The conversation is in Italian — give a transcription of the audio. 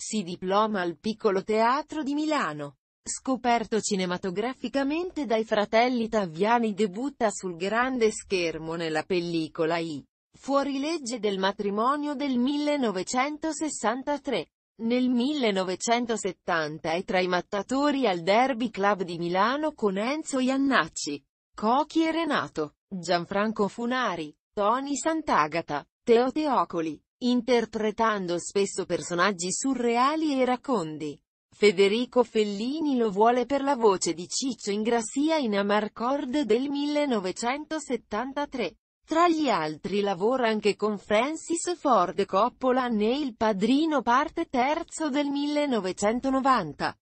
Si diploma al Piccolo Teatro di Milano. Scoperto cinematograficamente dai fratelli Taviani debutta sul grande schermo nella pellicola I. Fuorilegge del matrimonio del 1963. Nel 1970 è tra i mattatori al Derby Club di Milano con Enzo Iannacci, Cochi e Renato, Gianfranco Funari, Tony Sant'Agata, Teo Teocoli, interpretando spesso personaggi surreali e racconti. Federico Fellini lo vuole per la voce di Ciccio Ingrassia in Amarcord del 1973. Tra gli altri lavora anche con Francis Ford Coppola ne Il Padrino parte terzo del 1990.